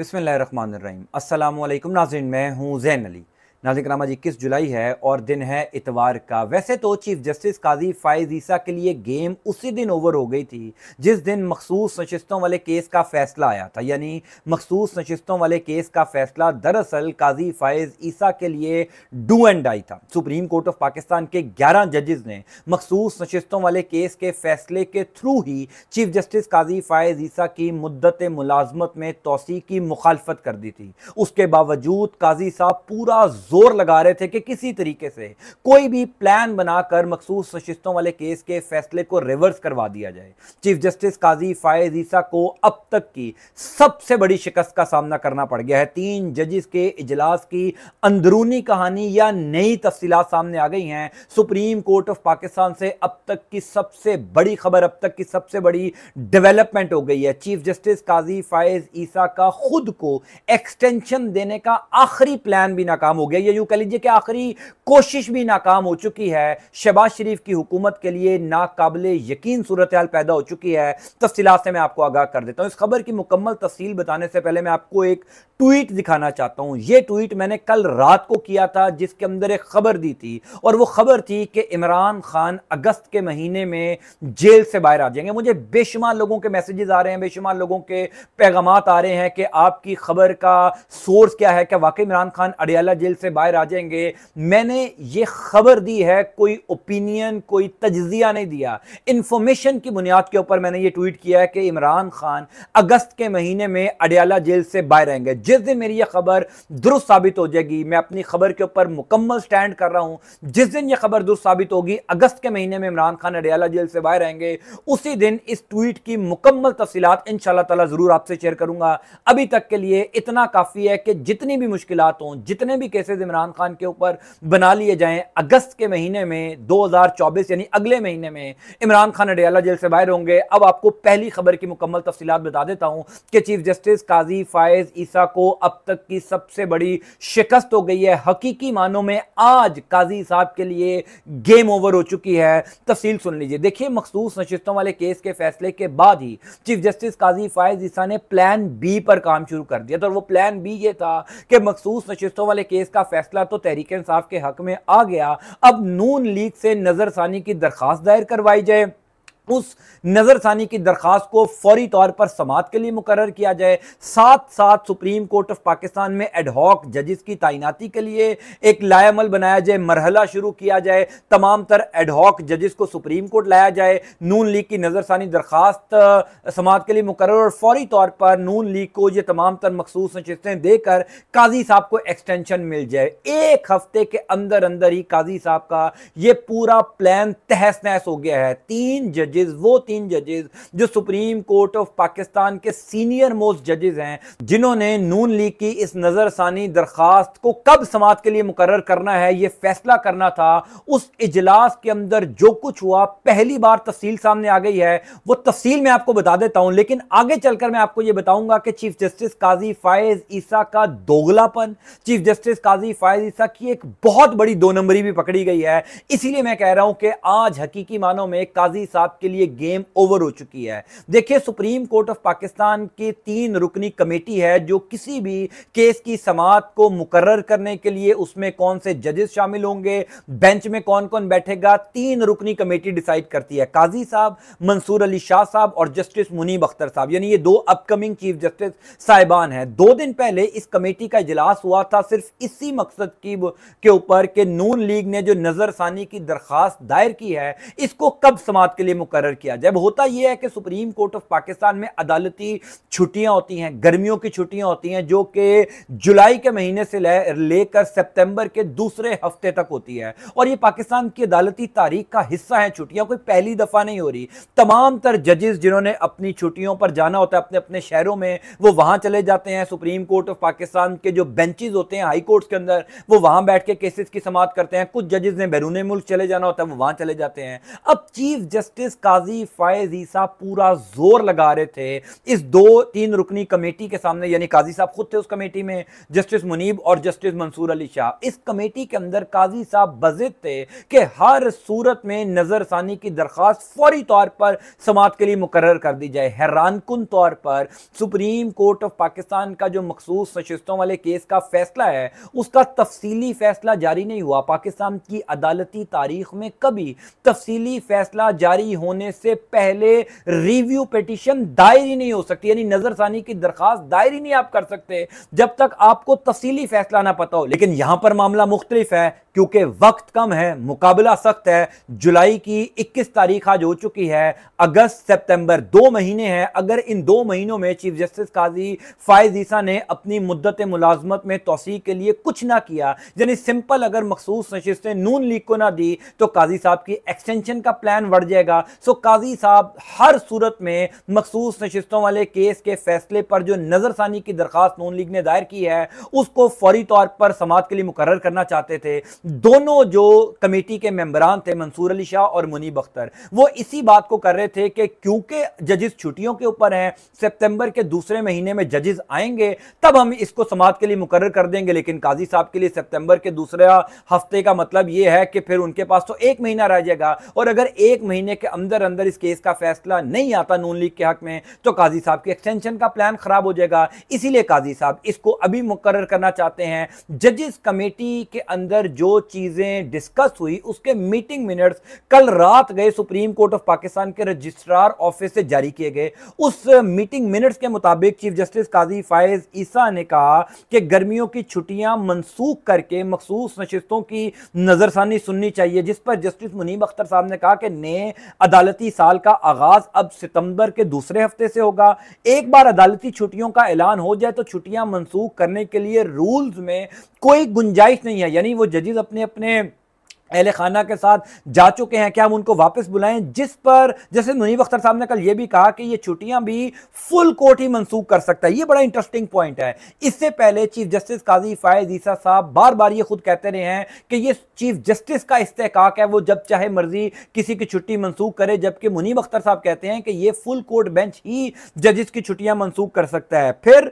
बिसमीम अल्लाम नाजिन मैं हूँ जैन अली नाजिक नामा जी इक्कीस जुलाई है और दिन है इतवार का वैसे तो चीफ जस्टिस काजी फाइज ईसा के लिए गेम उसी दिन ओवर हो गई थी जिस दिन मखसूस नशस्तों वाले केस का फैसला आया था यानी मखसूस नशस्तों वाले केस का फैसला दरअसल काजी फाइज ईसा के लिए डू एंड आई था सुप्रीम कोर्ट ऑफ पाकिस्तान के ग्यारह जजेज ने मखसूस नशस्तों वाले केस के फैसले के थ्रू ही चीफ जस्टिस काजी फायज ईसा की मुद्दत मुलाजमत में तोसी की मुखालफत कर दी थी उसके बावजूद काजी साहब पूरा जोर लगा रहे थे कि किसी तरीके से कोई भी प्लान बनाकर मखसूस नशिस्तों वाले केस के फैसले को रिवर्स करवा दिया जाए चीफ जस्टिस काजी फायज ईसा को अब तक की सबसे बड़ी शिकस्त का सामना करना पड़ गया है तीन जजिस के इजलास की अंदरूनी कहानी या नई तफसीत सामने आ गई हैं सुप्रीम कोर्ट ऑफ पाकिस्तान से अब तक की सबसे बड़ी खबर अब तक की सबसे बड़ी डेवलपमेंट हो गई है चीफ जस्टिस काजी फायज ईसा का खुद को एक्सटेंशन देने का आखिरी प्लान भी नाकाम हो गया गई है यूं कह लीजिए कि आखिरी कोशिश भी नाकाम हो चुकी है शहबाज शरीफ की हुकूमत के लिए नाकबिल यकीन सूरत हाल पैदा हो चुकी है तफसीत से मैं आपको आगाह कर देता हूँ इस खबर की मुकम्मल तफसील बताने से पहले मैं आपको एक ट्वीट दिखाना चाहता हूं यह ट्वीट मैंने कल रात को किया था जिसके अंदर एक खबर दी थी और वो खबर थी कि इमरान खान अगस्त के महीने में जेल से बाहर आ जाएंगे मुझे बेशुमार लोगों के मैसेजेस आ रहे हैं बेशुमार लोगों के पैगाम आ रहे हैं कि आपकी खबर का सोर्स क्या है क्या वाकई इमरान खान अडियाला जेल से बाहर आ जाएंगे मैंने ये खबर दी है कोई ओपिनियन कोई तजिया नहीं दिया इंफॉर्मेशन की बुनियाद के ऊपर मैंने ये ट्वीट किया है कि इमरान खान अगस्त के महीने में अडियाला जेल से बाहर आएंगे जिस दिन मेरी यह खबर दुरुस्त साबित हो जाएगी मैं अपनी खबर के ऊपर मुकम्मल स्टैंड कर रहा हूं जिस दिन यह खबर दुरुस्त साबित होगी अगस्त के महीने में इमरान खान अडियाला जेल से बाहर आएंगे उसी दिन इस ट्वीट की मुकम्मल तफसीत इन ताला ज़रूर आपसे शेयर करूंगा अभी तक के लिए इतना काफ़ी है कि जितनी भी मुश्किल हों जितने भी केसेज इमरान खान के ऊपर बना लिए जाए अगस्त के महीने में दो हज़ार चौबीस यानी अगले महीने में इमरान खान अडियाला जेल से बाहर होंगे अब आपको पहली खबर की मुकम्मल तफसीत बता देता हूं कि चीफ जस्टिस काजी फायज ईसा को अब तक की सबसे बड़ी शिकस्त हो गई है हकीकी मानों में आज काजी साहब के लिए गेम ओवर हो चुकी है तफसील सुन लीजिए देखिए मखसूस नशितों वाले केस के फैसले के बाद ही चीफ जस्टिस काजी फायज ईसा ने प्लान बी पर काम शुरू कर दिया तो वो प्लान बी ये था कि मखसूस नशितों वाले केस का फैसला तो तहरीक इंसाफ के हक में आ गया अब नून लीग से नजरसानी की दरखास्त दायर करवाई जाए उस नज़रसानी की दरखास्त को फौरी तौर पर समात के लिए मुकर किया जाए साथ साथ सुप्रीम कोर्ट ऑफ पाकिस्तान में एडहॉक जजिस की तैनाती के लिए एक लायामल बनाया जाए मरहला शुरू किया जाए तमाम तर एडहॉक जजिस को सुप्रीम कोर्ट लाया जाए नून लीग की नज़रसानी दरखास्त समात के लिए मुकर और फौरी तौर पर नून लीग को ये तमाम तर मखसूस नशस्तें देकर काजी साहब को एक्सटेंशन मिल जाए एक हफ्ते के अंदर अंदर ही काजी साहब का यह पूरा प्लान तहस नहस हो गया है तीन जज जजेस वो तीन जजेस जो सुप्रीम कोर्ट ऑफ पाकिस्तान के सीनियर मोस्ट जजेस हैं जिन्होंने नून लीग की इस नज़रसानी दरखास्त को कब समाज के लिए मुकर करना है यह फैसला करना था उस इजलास के अंदर जो कुछ हुआ पहली बार तफसील सामने आ गई है वो तफसील मैं आपको बता देता हूं लेकिन आगे चलकर मैं आपको यह बताऊंगा कि चीफ जस्टिस काजी फायज ईसा का दोगलापन चीफ जस्टिस काजी फायज ईसा की एक बहुत बड़ी दो नंबरी भी पकड़ी गई है इसीलिए मैं कह रहा हूं कि आज हकीकी मानों में काजी साहब के के लिए गेम ओवर हो चुकी है देखिए सुप्रीम कोर्ट ऑफ पाकिस्तान की तीन रुकनी कमेटी है जो किसी भी केस की समात को मुकर करने के लिए उसमें कौन से जजेस शामिल होंगे बेंच में कौन कौन बैठेगा तीन रुकनी कमेटी डिसाइड करती है काजी साहब मंसूर अली शाह साहब और जस्टिस मुनीब अख्तर साहब यानी ये दो अपकमिंग चीफ जस्टिस साहिबान हैं दो दिन पहले इस कमेटी का इजलास हुआ था सिर्फ इसी मकसद की के ऊपर कि नून लीग ने जो नजरसानी की दरखास्त दायर की है इसको कब समात के लिए मुकर मुकर किया जाए होता यह है कि सुप्रीम कोर्ट ऑफ पाकिस्तान में अदालती छुट्टियां होती हैं गर्मियों की छुट्टियां होती हैं जो कि जुलाई के महीने से लेकर ले सितंबर के दूसरे हफ्ते तक होती है और ये पाकिस्तान की अदालती तारीख का हिस्सा है छुट्टियां कोई पहली दफ़ा नहीं हो रही तमाम तर जजेस जिन्होंने अपनी छुट्टियों पर जाना होता है अपने अपने शहरों में वो वहां चले जाते हैं सुप्रीम कोर्ट ऑफ पाकिस्तान के जो बेंचेज होते हैं हाई कोर्ट्स के अंदर वो वहां बैठ के केसेस की समाप्त करते हैं कुछ जजेस ने बैरून मुल्क चले जाना होता है वो वहां चले जाते हैं अब चीफ जस्टिस काजी फायज ईसा पूरा जोर लगा रहे थे इस दो तीन रुकनी कमेटी के सामने यानी काजी साहब खुद थे उस कमेटी में जस्टिस मुनीब और जस्टिस मंसूर अली शाह इस कमेटी के अंदर काजी साहब बजित थे कि हर सूरत में नज़रसानी की दरख्वास्त फौरी तौर पर समात के लिए मुकर कर दी जाए हैरानकुन तौर पर सुप्रीम कोर्ट ऑफ पाकिस्तान का जो मखसूस नशस्तों वाले केस का फैसला है उसका तफसीली फैसला जारी नहीं हुआ पाकिस्तान की अदालती तारीख में कभी तफसीली फैसला जारी हो होने से पहले रिव्यू पिटिशन दायर ही नहीं हो सकती यानी नजरसानी की दरखास्त दायर ही नहीं आप कर सकते जब तक आपको तफसीली फैसला ना पता हो लेकिन यहां पर मामला मुख्तलिफ है क्योंकि वक्त कम है मुकाबला सख्त है जुलाई की 21 तारीख आज हो चुकी है अगस्त सितंबर दो महीने हैं अगर इन दो महीनों में चीफ जस्टिस काजी फायज ईसा ने अपनी मुद्दत मुलाजमत में तोसी के लिए कुछ ना किया यानी सिंपल अगर मखसूस नशिस्तें नून लीग को ना दी तो काजी साहब की एक्सटेंशन का प्लान बढ़ जाएगा सो काजी साहब हर सूरत में मखसूस नशस्तों वाले केस के फैसले पर जो नज़रसानी की दरखास्त नून लीग ने दायर की है उसको फौरी तौर पर समाज के लिए मुकर करना चाहते थे दोनों जो कमेटी के मेम्बरान थे मंसूर अली शाह और मुनीब अख्तर वो इसी बात को कर रहे थे कि क्योंकि जजिस छुट्टियों के ऊपर हैं सितंबर के दूसरे महीने में जजिस आएंगे तब हम इसको समाज के लिए मुकर कर देंगे लेकिन काजी साहब के लिए सितंबर के दूसरे हफ्ते का मतलब यह है कि फिर उनके पास तो एक महीना रह जाएगा और अगर एक महीने के अंदर अंदर अंदर इस केस का फैसला नहीं आता नून लीग के हक में तो काजी साहब की एक्सटेंशन का प्लान ख़राब हो जाएगा इसीलिए काजी साहब इसको अभी मुकर करना चाहते हैं जजेस कमेटी के अंदर जो चीज़ें डिस्कस हुई उसके मीटिंग मिनट्स कल रात गए सुप्रीम कोर्ट ऑफ पाकिस्तान के रजिस्ट्रार ऑफिस से जारी किए गए उस मीटिंग मिनट्स के मुताबिक चीफ जस्टिस काजी फायज ईसा ने कहा कि गर्मियों की छुट्टियां मनसूख करके मखसूस नशितों की नज़रसानी सुननी चाहिए जिस पर जस्टिस मुनीब अख्तर साहब ने कहा कि नए अदालत अदालती साल का आगाज अब सितंबर के दूसरे हफ्ते से होगा एक बार अदालती छुट्टियों का ऐलान हो जाए तो छुट्टियां मनसूख करने के लिए रूल्स में कोई गुंजाइश नहीं है यानी वो जजेस अपने अपने अहल खाना के साथ जा चुके हैं क्या हम उनको वापस बुलाएं जिस पर जैसे मुनीब अख्तर साहब ने कल ये भी कहा कि ये छुट्टियां भी फुल कोर्ट ही मनसूख कर सकता है ये बड़ा इंटरेस्टिंग पॉइंट है इससे पहले चीफ जस्टिस काजी फायज ईसा साहब बार बार ये खुद कहते रहे हैं कि ये चीफ जस्टिस का इस्तेकाक है वो जब चाहे मर्जी किसी की छुट्टी मनसूख करे जबकि मुनीब अख्तर साहब कहते हैं कि ये फुल कोर्ट बेंच ही जजिस की छुट्टियां मनसूख कर सकता है फिर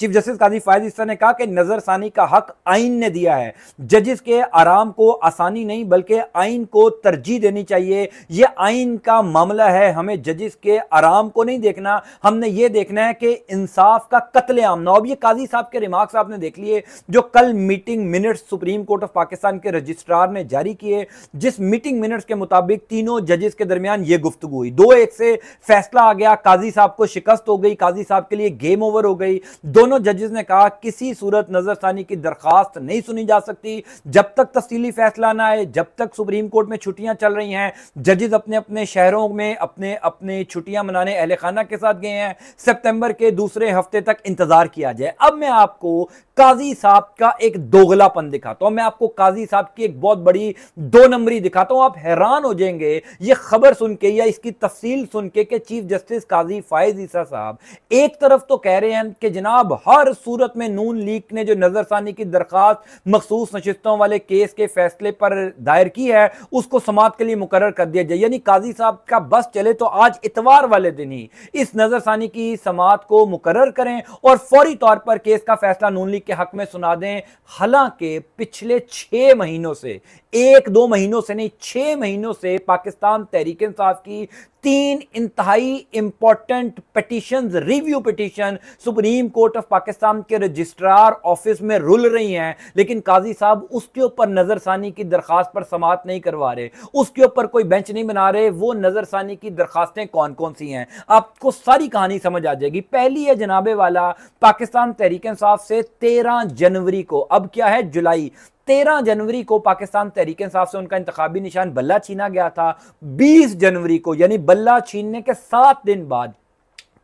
चीफ जस्टिस काजी फायज ईसा ने कहा कि नज़रसानी का हक आइन ने दिया है जजिस के आराम को आसानी नहीं बल्कि आइन को तरजीह देनी चाहिए यह आइन का मामला है हमें जजिस के आराम को नहीं देखना हमने ये देखना है कि इंसाफ का कत्ल आम ना अब ये काजी साहब के रिमार्क्स आपने देख लिए जो कल meeting minutes supreme court of Pakistan के रजिस्ट्रार ने जारी किए जिस मीटिंग मिनट्स के मुताबिक तीनों जजिस के दरमियान ये गुफ्तु हुई दो एक से फैसला आ गया काजी साहब को शिकस्त हो गई काजी साहब के लिए गेम ओवर हो गई दोनों जजिस ने कहा किसी सूरत नजरसानी की दरखास्त नहीं सुनी जा सकती जब तक तफसी भी फैसला ना आए जब तक सुप्रीम कोर्ट में छुट्टियां चल रही हैं जजेस अपने अपने शहरों में अपने अपने छुट्टियां मनाने अहल खाना के साथ गए हैं सितंबर के दूसरे हफ्ते तक इंतजार किया जाए अब मैं आपको काजी साहब का एक दोगलापन दिखाता हूं मैं आपको काजी साहब की एक बहुत बड़ी दो नंबरी दिखाता हूं आप हैरान हो जाएंगे ये खबर सुन के या इसकी तफसील सुन के, चीफ जस्टिस काजी फायज ईसा साहब एक तरफ तो कह रहे हैं कि जनाब हर सूरत में नून लीग ने जो नजरसानी की दरखास्त मखसूस नशितों वाले केस के फैसले पर दायर की है उसको समाप्त के लिए मुकर कर दिया जाए यानी काजी साहब का बस चले तो आज इतवार वाले दिन ही इस नजरसानी की समात को मुकर करें और फौरी तौर पर केस का फैसला नून लीग के हक में सुना दें हालांकि पिछले छः महीनों से एक दो महीनों से नहीं छः महीनों से पाकिस्तान तहरीक इंसाफ की तीन इंतहाई important petition review petition supreme court of Pakistan के रजिस्ट्रार ऑफिस में रुल रही हैं लेकिन काजी साहब उसके ऊपर नज़रसानी की दरखास्त पर समात नहीं करवा रहे उसके ऊपर कोई बेंच नहीं बना रहे वो नज़रसानी की दरखास्तें कौन कौन सी हैं आपको सारी कहानी समझ आ जाएगी पहली है जनाबे वाला पाकिस्तान तहरीक इंसाफ से तेरह जनवरी को अब क्या है जुलाई तेरह जनवरी को पाकिस्तान तहरीक से उनका इंतबी निशान बल्ला छीना गया था बीस जनवरी को यानी बल्ला छीनने के सात दिन बाद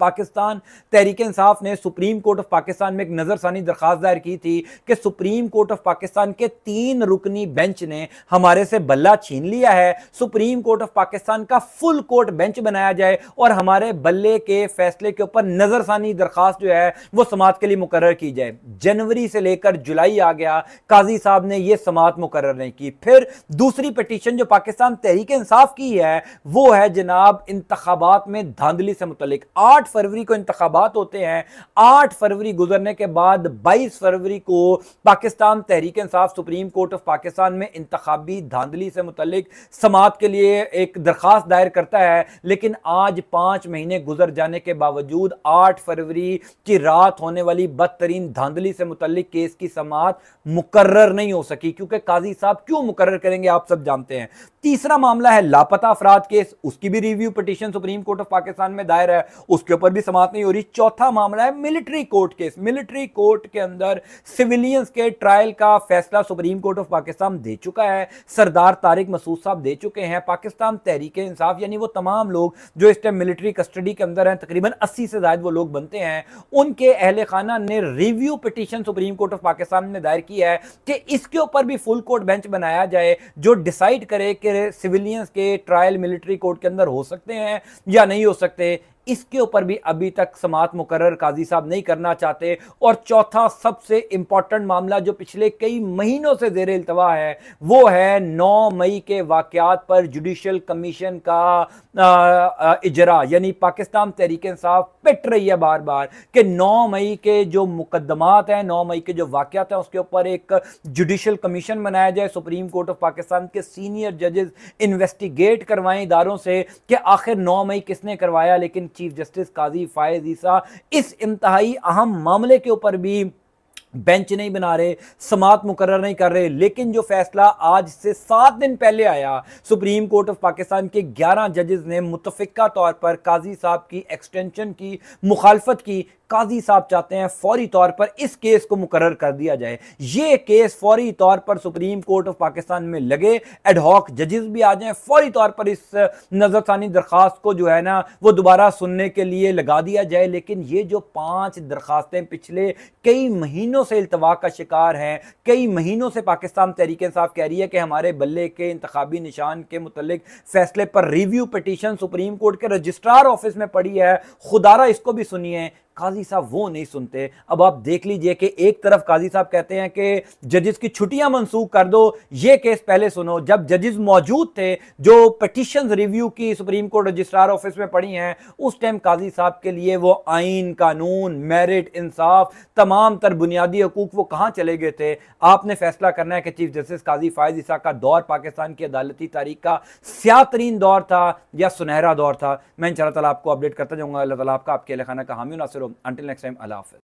पाकिस्तान तहरीक इंसाफ ने सुप्रीम कोर्ट ऑफ पाकिस्तान में एक नज़रसानी दरख्वास्त दायर की थी कि सुप्रीम कोर्ट ऑफ पाकिस्तान के तीन रुकनी बेंच ने हमारे से बल्ला छीन लिया है सुप्रीम कोर्ट ऑफ पाकिस्तान का फुल कोर्ट बेंच बनाया जाए और हमारे बल्ले के फैसले के ऊपर नज़रसानी दरख्वास्त जो है वो समात के लिए मुकर की जाए जनवरी से लेकर जुलाई आ गया काजी साहब ने यह समात मुकर नहीं की फिर दूसरी पटिशन जो पाकिस्तान तहरीक इंसाफ की है वो है जनाब इंतबात में धांधली से मुतलिक आठ आठ फरवरी को इंतबात होते हैं आठ फरवरी गुजरने के बाद बाईस फरवरी को Pakistan Tehreek Insaf supreme court of Pakistan में इंतबी धांधली से मुतलिक समात के लिए एक दरख्वास्त दायर करता है लेकिन आज पांच महीने गुजर जाने के बावजूद आठ फरवरी की रात होने वाली बदतरीन धांधली से मुतलिक केस की समात मुकर्र नहीं हो सकी क्योंकि काजी साहब क्यों मुकर्र करेंगे आप सब जानते हैं तीसरा मामला है लापता अफराद केस उसकी भी review petition supreme court of Pakistan में दायर है उसके ऊपर भी समाप्त नहीं हो रही चौथा मामला है military court case military court के अंदर सिविलियंस के ट्रायल का फैसला सुप्रीम कोर्ट ऑफ पाकिस्तान दे चुका है सरदार तारिक मसूद साहब दे चुके हैं पाकिस्तान तहरीक इंसाफ यानी वो तमाम लोग जो इस टाइम मिलिट्री कस्टडी के अंदर हैं तकरीबन अस्सी से ज्यादा वो लोग बनते हैं उनके अहल खाना ने review petition supreme court of Pakistan ने दायर की है कि इसके ऊपर भी फुल कोर्ट बेंच बनाया जाए जो डिसाइड करे कि सिविलियंस के ट्रायल मिलिट्री कोर्ट के अंदर हो सकते हैं या नहीं हो सकते इसके ऊपर भी अभी तक समात मुकर काजी साहब नहीं करना चाहते और चौथा सबसे इंपॉर्टेंट मामला जो पिछले कई महीनों से जेर अल्तवा है वो है नौ मई के वाकयात पर जुडिशल कमीशन का इजरा यानी पाकिस्तान तहरीक इंसाफ पिट रही है बार बार कि नौ मई के जो मुकदमात हैं नौ मई के जो वाक़ात हैं उसके ऊपर एक जुडिशल कमीशन बनाया जाए सुप्रीम कोर्ट ऑफ पाकिस्तान के सीनियर जजेस इन्वेस्टिगेट करवाएं इदारों से कि आखिर नौ मई किसने करवाया लेकिन चीफ जस्टिस काजी फायज ईसा इस इंतहाई अहम मामले के ऊपर भी बेंच नहीं बना रहे समात मुकर नहीं कर रहे लेकिन जो फैसला आज से सात दिन पहले आया सुप्रीम कोर्ट ऑफ पाकिस्तान के ग्यारह जजेस ने मुतफिका तौर पर काजी साहब की एक्सटेंशन की मुखालफत की काजी साहब चाहते हैं फौरी तौर पर इस केस को मुकर कर दिया जाए ये केस फौरी तौर पर सुप्रीम कोर्ट ऑफ पाकिस्तान में लगे एडहॉक जजेस भी आ जाए फौरी तौर पर इस नज़रसानी दरख्वास्त को जो है ना वो दोबारा सुनने के लिए लगा दिया जाए लेकिन ये जो पांच दरखास्तें पिछले कई महीनों से अल्तवा का शिकार हैं कई महीनों से पाकिस्तान तहरीक इंसाफ कह रही है कि हमारे बल्ले के इंतबी निशान के मुतलिक फैसले पर रिव्यू पटिशन सुप्रीम कोर्ट के रजिस्ट्रार ऑफिस में पड़ी है खुदारा इसको भी सुनिए काजी साहब वो नहीं सुनते अब आप देख लीजिए कि एक तरफ काजी साहब कहते हैं कि जजेस की छुट्टियां मंसूख कर दो ये केस पहले सुनो जब जजेस मौजूद थे जो पटिशन रिव्यू की सुप्रीम कोर्ट रजिस्ट्रार ऑफिस में पड़ी हैं उस टाइम काजी साहब के लिए वो आइन कानून मेरिट इंसाफ तमाम तर बुनियादी हकूक वो कहाँ चले गए थे आपने फैसला करना है कि चीफ जस्टिस काजी फायज ईसा का दौर पाकिस्तान की अदालती तारीख का स्या तरीन दौर था या सुनहरा दौर था मैं इन शाला आपको अपडेट करता जाऊँगा अल्लाह ताला आपका आपके खाना का हामी Nasir until next time, Allah Hafiz.